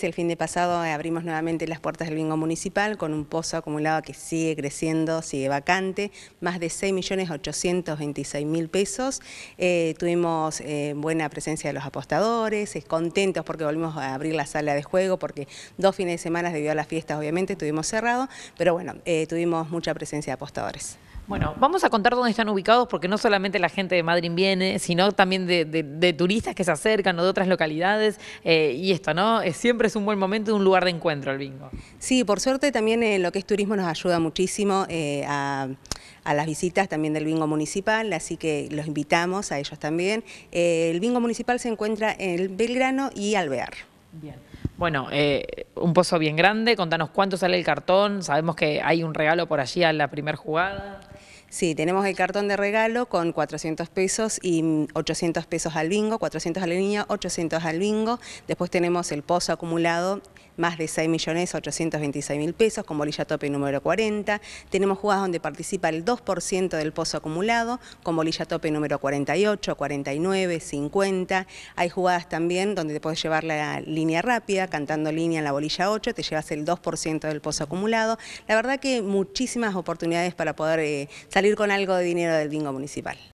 El fin de pasado eh, abrimos nuevamente las puertas del bingo municipal con un pozo acumulado que sigue creciendo, sigue vacante, más de 6.826.000 pesos. Eh, tuvimos eh, buena presencia de los apostadores, contentos porque volvimos a abrir la sala de juego, porque dos fines de semana debido a las fiestas obviamente estuvimos cerrado, pero bueno, tuvimos mucha presencia de apostadores. Bueno, vamos a contar dónde están ubicados porque no solamente la gente de Madrid viene, sino también de, turistas que se acercan o de otras localidades. Eh, y esto, ¿no? Es, siempre es un buen momento y un lugar de encuentro el bingo. Sí, por suerte también eh, lo que es turismo nos ayuda muchísimo eh, a, las visitas también del bingo municipal, así que los invitamos a ellos también. el bingo municipal se encuentra en Belgrano y Alvear. Bien. Bueno, un pozo bien grande. Contanos cuánto sale el cartón. Sabemos que hay un regalo por allí a la primera jugada. Sí, tenemos el cartón de regalo con 400 pesos y 800 pesos al bingo, 400 a la línea, 800 al bingo. Después tenemos el pozo acumulado, más de 6 millones 826 mil pesos con bolilla tope número 40. Tenemos jugadas donde participa el 2% del pozo acumulado con bolilla tope número 48, 49, 50. Hay jugadas también donde te puedes llevar la línea rápida, cantando línea en la bolilla 8, te llevas el 2% del pozo acumulado. La verdad que muchísimas oportunidades para poder eh, salir con algo de dinero del bingo municipal.